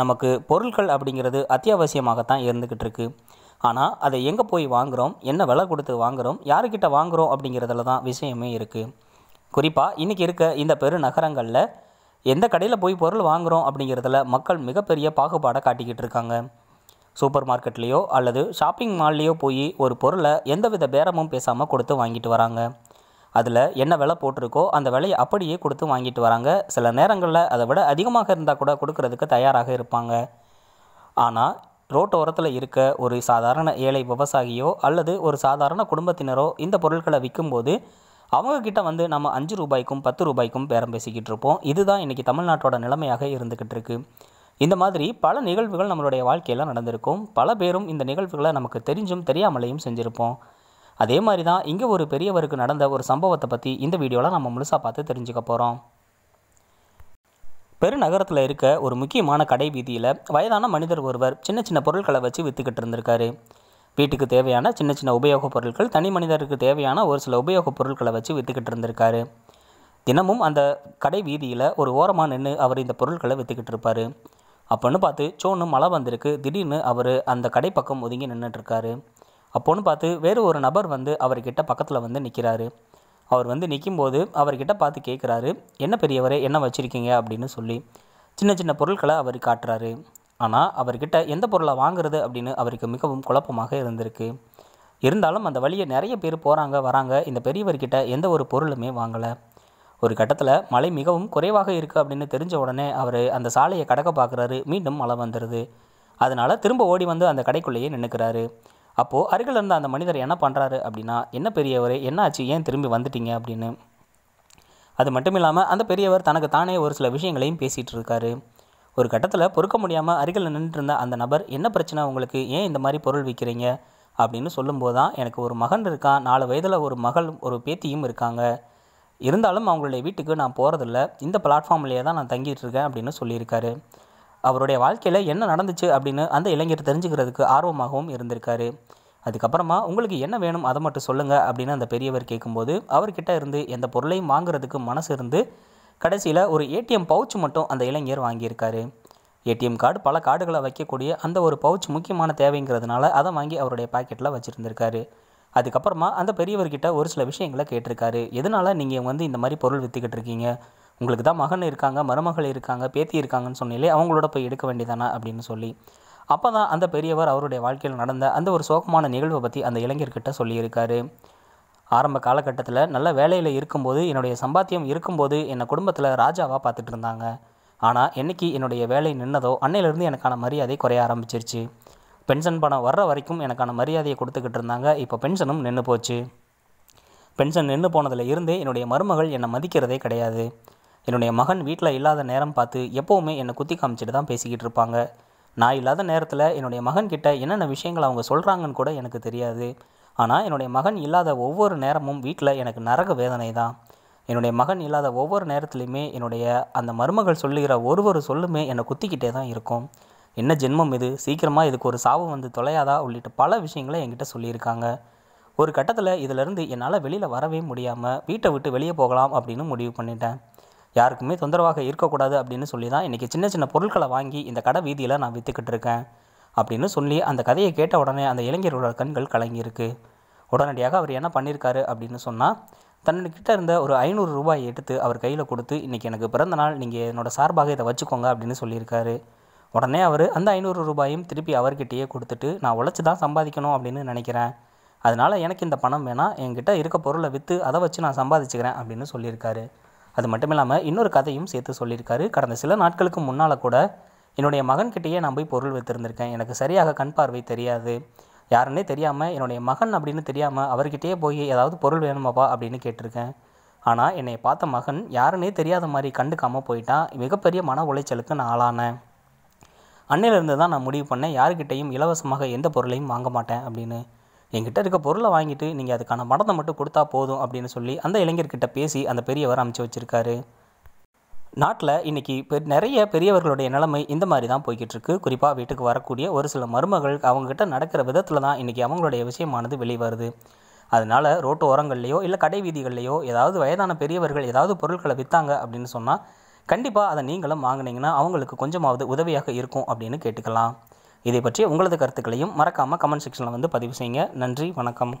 நமக்கு பொருட்கள் அப்படிங்கிறது அத்தியாவசியமாகத்தான் இருந்துக்கிட்டு இருக்குது ஆனால் அதை எங்கே போய் வாங்குகிறோம் என்ன விலை கொடுத்து வாங்குகிறோம் யாருக்கிட்ட வாங்குகிறோம் அப்படிங்கிறதுல தான் விஷயமே இருக்குது குறிப்பாக இன்றைக்கி இருக்க இந்த பெருநகரங்களில் எந்த கடையில் போய் பொருள் வாங்குகிறோம் அப்படிங்கிறதுல மக்கள் மிகப்பெரிய பாகுபாடை காட்டிக்கிட்டு இருக்காங்க சூப்பர் மார்க்கெட்லேயோ அல்லது ஷாப்பிங் மால்லேயோ போய் ஒரு பொருளை எந்தவித பேரமும் பேசாமல் கொடுத்து வாங்கிட்டு வராங்க அதில் என்ன விலை போட்டிருக்கோ அந்த விலையை அப்படியே கொடுத்து வாங்கிட்டு வராங்க சில நேரங்களில் அதை விட அதிகமாக இருந்தால் கூட கொடுக்கறதுக்கு தயாராக இருப்பாங்க ஆனால் ரோட்டோரத்தில் இருக்க ஒரு சாதாரண ஏழை விவசாயியோ அல்லது ஒரு சாதாரண குடும்பத்தினரோ இந்த பொருட்களை விற்கும்போது அவங்கக்கிட்ட வந்து நம்ம அஞ்சு ரூபாய்க்கும் பத்து ரூபாய்க்கும் பேரம் பேசிக்கிட்டு இருப்போம் இதுதான் இன்றைக்கி தமிழ்நாட்டோட நிலைமையாக இருந்துக்கிட்டு இருக்குது இந்த மாதிரி பல நிகழ்வுகள் நம்மளுடைய வாழ்க்கையில் நடந்திருக்கும் பல பேரும் இந்த நிகழ்வுகளை நமக்கு தெரிஞ்சும் தெரியாமலேயும் செஞ்சுருப்போம் அதே மாதிரி தான் இங்கே ஒரு பெரியவருக்கு நடந்த ஒரு சம்பவத்தை பற்றி இந்த வீடியோவில் நம்ம முழுசாக பார்த்து தெரிஞ்சுக்க போகிறோம் பெருநகரத்தில் இருக்க ஒரு முக்கியமான கடை வீதியில் வயதான மனிதர் ஒருவர் சின்ன சின்ன பொருட்களை வச்சு விற்றுக்கிட்டு இருந்திருக்காரு வீட்டுக்கு தேவையான சின்ன சின்ன உபயோகப் பொருட்கள் தனி மனிதருக்கு தேவையான ஒரு சில உபயோகப் பொருட்களை வச்சு விற்றுக்கிட்டு இருந்திருக்காரு தினமும் அந்த கடை வீதியில் ஒரு ஓரமாக நின்று அவர் இந்த பொருட்களை விற்றுக்கிட்டு இருப்பார் அப்போன்னு பார்த்து சோன்னு மழை வந்திருக்கு திடீர்னு அவர் அந்த கடை பக்கம் ஒதுங்கி நின்றுட்டுருக்காரு அப்போன்னு பார்த்து வேறு ஒரு நபர் வந்து அவர்கிட்ட பக்கத்தில் வந்து நிற்கிறாரு அவர் வந்து நிற்கும்போது அவர்கிட்ட பார்த்து கேட்குறாரு என்ன பெரியவரே என்ன வச்சுருக்கீங்க அப்படின்னு சொல்லி சின்ன சின்ன பொருட்களை அவர் காட்டுறாரு ஆனால் அவர்கிட்ட எந்த பொருளை வாங்குறது அப்படின்னு அவருக்கு மிகவும் குழப்பமாக இருந்திருக்கு இருந்தாலும் அந்த வழியை நிறைய பேர் போகிறாங்க வராங்க இந்த பெரியவர்கிட்ட எந்த ஒரு பொருளுமே வாங்கலை ஒரு கட்டத்தில் மழை மிகவும் குறைவாக இருக்குது அப்படின்னு தெரிஞ்ச உடனே அவர் அந்த சாலையை கடக்க பார்க்குறாரு மீண்டும் மழை வந்துடுது அதனால் திரும்ப ஓடி வந்து அந்த கடைக்குள்ளேயே நின்றுக்கிறாரு அப்போது அருகில் இருந்த அந்த மனிதர் என்ன பண்ணுறாரு அப்படின்னா என்ன பெரியவர் என்ன ஆச்சு ஏன் திரும்பி வந்துட்டீங்க அப்படின்னு அது மட்டும் இல்லாமல் அந்த பெரியவர் தனக்கு தானே ஒரு சில விஷயங்களையும் பேசிகிட்டு இருக்காரு ஒரு கட்டத்தில் பொறுக்க முடியாமல் அருகில் நின்றுருந்த அந்த நபர் என்ன பிரச்சனை உங்களுக்கு ஏன் இந்த மாதிரி பொருள் விற்கிறீங்க அப்படின்னு சொல்லும்போது தான் எனக்கு ஒரு மகன் இருக்கான் நாலு வயதில் ஒரு மகள் ஒரு பேத்தியும் இருக்காங்க இருந்தாலும் அவங்களுடைய வீட்டுக்கு நான் போகிறதில்ல இந்த பிளாட்ஃபார்ம்லேயே தான் நான் தங்கிட்டு இருக்கேன் அப்படின்னு சொல்லியிருக்காரு அவருடைய வாழ்க்கையில் என்ன நடந்துச்சு அப்படின்னு அந்த இளைஞர் தெரிஞ்சுக்கிறதுக்கு ஆர்வமாகவும் இருந்திருக்காரு அதுக்கப்புறமா உங்களுக்கு என்ன வேணும் அதை மட்டும் சொல்லுங்கள் அப்படின்னு அந்த பெரியவர் கேட்கும்போது அவர்கிட்ட இருந்து எந்த பொருளையும் வாங்குறதுக்கு மனசு இருந்து கடைசியில் ஒரு ஏடிஎம் பவுச் மட்டும் அந்த இளைஞர் வாங்கியிருக்காரு ஏடிஎம் கார்டு பல கார்டுகளை வைக்கக்கூடிய அந்த ஒரு பவுச் முக்கியமான தேவைங்கிறதுனால அதை வாங்கி அவருடைய பாக்கெட்டில் வச்சுருந்துருக்காரு அதுக்கப்புறமா அந்த பெரியவர்கிட்ட ஒரு சில விஷயங்களை கேட்டிருக்காரு எதனால் நீங்கள் வந்து இந்த மாதிரி பொருள் விற்றுக்கிட்டு இருக்கீங்க உங்களுக்கு தான் மகன் இருக்காங்க மருமகள் இருக்காங்க பேத்தி இருக்காங்கன்னு சொன்னாலே அவங்களோட போய் எடுக்க வேண்டியதானா அப்படின்னு சொல்லி அப்போ தான் அந்த பெரியவர் அவருடைய வாழ்க்கையில் நடந்த அந்த ஒரு சோகமான நிகழ்வை பற்றி அந்த இளைஞர்கிட்ட சொல்லியிருக்காரு ஆரம்ப காலகட்டத்தில் நல்ல வேலையில் இருக்கும்போது என்னுடைய சம்பாத்தியம் இருக்கும்போது என்னை குடும்பத்தில் ராஜாவாக பார்த்துட்டு இருந்தாங்க ஆனால் என்றைக்கு என்னுடைய வேலை நின்னதோ அன்னையிலேருந்து எனக்கான மரியாதை குறைய ஆரம்பிச்சிருச்சு பென்ஷன் பணம் வர்ற வரைக்கும் எனக்கான மரியாதையை கொடுத்துக்கிட்டு இருந்தாங்க இப்போ பென்ஷனும் நின்று போச்சு பென்ஷன் நின்று போனதில் இருந்தே என்னுடைய மருமகள் என்னை மதிக்கிறதே கிடையாது என்னுடைய மகன் வீட்டில் இல்லாத நேரம் பார்த்து எப்போவுமே என்னை குத்தி காமிச்சிட்டு தான் பேசிக்கிட்டு இருப்பாங்க நான் இல்லாத நேரத்தில் என்னுடைய மகன்கிட்ட என்னென்ன விஷயங்கள் அவங்க சொல்கிறாங்கன்னு கூட எனக்கு தெரியாது ஆனால் என்னுடைய மகன் இல்லாத ஒவ்வொரு நேரமும் வீட்டில் எனக்கு நரக வேதனை தான் என்னுடைய மகன் இல்லாத ஒவ்வொரு நேரத்துலையுமே என்னுடைய அந்த மருமகள் சொல்லுகிற ஒரு ஒரு சொல்லுமே என்னை குத்திக்கிட்டே தான் இருக்கும் என்ன ஜென்மம் இது சீக்கிரமாக இதுக்கு ஒரு சாவு வந்து தொலையாதா உள்ளிட்ட பல விஷயங்களை என்கிட்ட சொல்லியிருக்காங்க ஒரு கட்டத்தில் இதிலிருந்து என்னால் வெளியில் வரவே முடியாமல் வீட்டை விட்டு வெளியே போகலாம் அப்படின்னு முடிவு பண்ணிட்டேன் யாருக்குமே தொந்தரவாக இருக்கக்கூடாது அப்படின்னு சொல்லி தான் இன்றைக்கி சின்ன சின்ன பொருட்களை வாங்கி இந்த கடை வீதியில் நான் விற்றுக்கிட்டு இருக்கேன் அப்படின்னு சொல்லி அந்த கதையை கேட்ட உடனே அந்த இளைஞரோட கண்கள் கலங்கியிருக்கு உடனடியாக அவர் என்ன பண்ணியிருக்காரு அப்படின்னு சொன்னால் தன்னுக்கிட்ட இருந்த ஒரு ஐநூறு ரூபாய் எடுத்து அவர் கையில் கொடுத்து இன்றைக்கி எனக்கு பிறந்த நாள் நீங்கள் என்னோடய சார்பாக இதை வச்சுக்கோங்க அப்படின்னு சொல்லியிருக்காரு உடனே அவர் அந்த ஐநூறு ரூபாயும் திருப்பி அவர்கிட்டயே கொடுத்துட்டு நான் உழைச்சி தான் சம்பாதிக்கணும் அப்படின்னு நினைக்கிறேன் அதனால் எனக்கு இந்த பணம் வேணாம் என்கிட்ட இருக்க பொருளை விற்று அதை வச்சு நான் சம்பாதிச்சுக்கிறேன் அப்படின்னு சொல்லியிருக்காரு அது மட்டும் இல்லாமல் இன்னொரு கதையும் சேர்த்து சொல்லியிருக்காரு கடந்த சில நாட்களுக்கு முன்னால் கூட என்னுடைய மகன்கிட்டயே நான் போய் பொருள் வைத்திருந்திருக்கேன் எனக்கு சரியாக கண் பார்வை தெரியாது யாருன்னே தெரியாமல் என்னுடைய மகன் அப்படின்னு தெரியாமல் அவர்கிட்டயே போய் ஏதாவது பொருள் வேணுமாப்பா அப்படின்னு கேட்டிருக்கேன் ஆனால் என்னை பார்த்த மகன் யாருன்னே தெரியாத மாதிரி கண்டுக்காமல் போயிட்டான் மிகப்பெரிய மன உளைச்சலுக்கு நான் ஆளானேன் அன்னையிலேருந்து தான் நான் முடிவு பண்ணேன் யாருக்கிட்டேயும் இலவசமாக எந்த பொருளையும் வாங்க மாட்டேன் அப்படின்னு என்கிட்ட இருக்க பொருளை வாங்கிட்டு நீங்கள் அதுக்கான பணத்தை மட்டும் கொடுத்தா போதும் அப்படின்னு சொல்லி அந்த இளைஞர்கிட்ட பேசி அந்த பெரியவர் அமுச்சு வச்சுருக்காரு நாட்டில் இன்றைக்கி நிறைய பெரியவர்களுடைய நிலைமை இந்த மாதிரி தான் போய்கிட்டு இருக்கு குறிப்பாக வீட்டுக்கு வரக்கூடிய ஒரு சில மருமகள் அவங்கக்கிட்ட நடக்கிற விதத்தில் தான் இன்றைக்கி அவங்களுடைய விஷயமானது வெளிவருது அதனால் ரோட்டு ஓரங்கள்லையோ இல்லை கடை வீதிகள்லையோ ஏதாவது வயதான பெரியவர்கள் ஏதாவது பொருட்களை விற்றாங்க அப்படின்னு சொன்னால் கண்டிப்பாக அதை நீங்களும் வாங்கினீங்கன்னா அவங்களுக்கு கொஞ்சமாவது உதவியாக இருக்கும் அப்படின்னு கேட்டுக்கலாம் இதை பற்றி உங்களது கருத்துக்களையும் மறக்காமல் கமெண்ட் செக்ஷனில் வந்து பதிவு செய்யுங்க நன்றி வணக்கம்